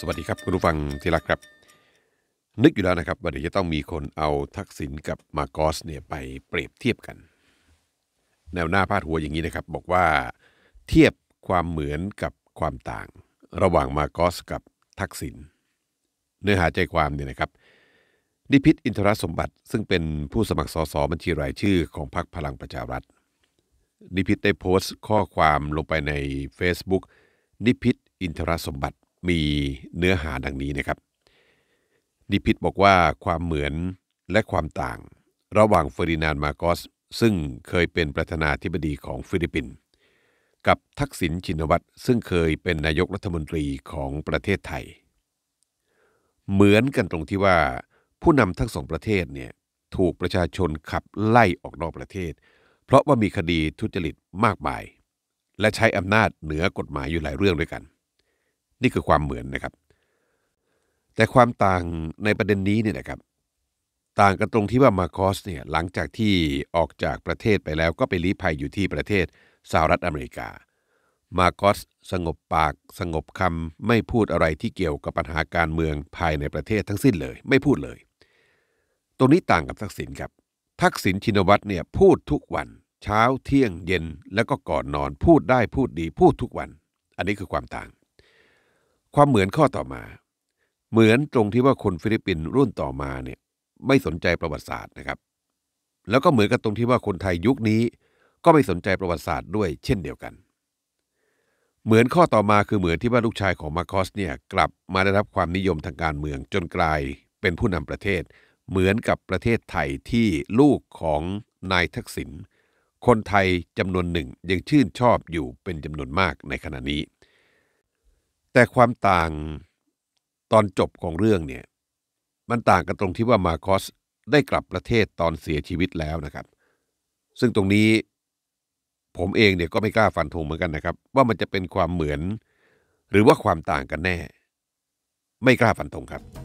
สวัสดีครับคุณผู้ฟังที่รักครับ นึกอยู่แล้วนะครับว่าเดี๋ยวจะต้องมีคนเอาทักษิณกับมาโกสเนี่ยไปเปรียบเทียบกัน แนวหน้าพาดหัวอย่างนี้นะครับ บอกว่าเทียบความเหมือนกับความต่าง ระหว่างมาโกสกับทักษิณเนื้อหาใจความเนี่ยนะครับนิพิษอินทรสมบัติซึ่งเป็นผู้สมัครสสบัญชีรายชื่อของพรรคพลังประชารัฐนิพิษได้โพสต์ข้อความลงไปใน Facebook นิพิษอินทรสมบัติมีเนื้อหาดังนี้นะครับ ดิพิตบอกว่าความเหมือนและความต่าง ระหว่างเฟอร์ดินานมาโกสซึ่งเคยเป็นประธานาธิบดีของฟิลิปปินส์กับทักษิณ ชินวัตรซึ่งเคยเป็นนายกรัฐมนตรีของประเทศไทย เหมือนกันตรงที่ว่าผู้นำทั้งสองประเทศเนี่ยถูกประชาชนขับไล่ออกนอกประเทศ เพราะว่ามีคดีทุจริตมากมาย และใช้อำนาจเหนือกฎหมายอยู่หลายเรื่องด้วยกันนี่คือความเหมือนนะครับ แต่ความต่างในประเด็นนี้เนี่ยนะครับ ต่างกันตรงที่ว่ามาคอสเนี่ยหลังจากที่ออกจากประเทศไปแล้ว ก็ไปลี้ภัยอยู่ที่ประเทศสหรัฐอเมริกา มาคอสสงบปากสงบคำไม่พูดอะไรที่เกี่ยวกับปัญหาการเมืองภายในประเทศทั้งสิ้นเลยไม่พูดเลย ตรงนี้ต่างกับทักษิณครับ ทักษิณชินวัตรเนี่ยพูดทุกวัน เช้าเที่ยง เย็นแล้วก็ก่อนนอนพูดได้พูดดีพูดทุกวัน อันนี้คือความต่างความเหมือนข้อต่อมา เหมือนตรงที่ว่าคนฟิลิปปินส์รุ่นต่อมาเนี่ย ไม่สนใจประวัติศาสตร์นะครับ แล้วก็เหมือนกับตรงที่ว่าคนไทยยุคนี้ ก็ไม่สนใจประวัติศาสตร์ด้วยเช่นเดียวกัน เหมือนข้อต่อมาคือเหมือนที่ว่าลูกชายของมาคอสเนี่ยกลับมาได้รับความนิยมทางการเมืองจนกลายเป็นผู้นำประเทศ เหมือนกับประเทศไทยที่ลูกของนายทักษิณคนไทยจำนวนหนึ่งยังชื่นชอบอยู่เป็นจำนวนมากในขณะนี้แต่ความต่างตอนจบของเรื่องเนี่ยมันต่างกันตรงที่ว่ามาคอสได้กลับประเทศตอนเสียชีวิตแล้วนะครับ ซึ่งตรงนี้ผมเองเนี่ยก็ไม่กล้าฟันธงเหมือนกันนะครับ ว่ามันจะเป็นความเหมือน หรือว่าความต่างกันแน่ ไม่กล้าฟันธงครับ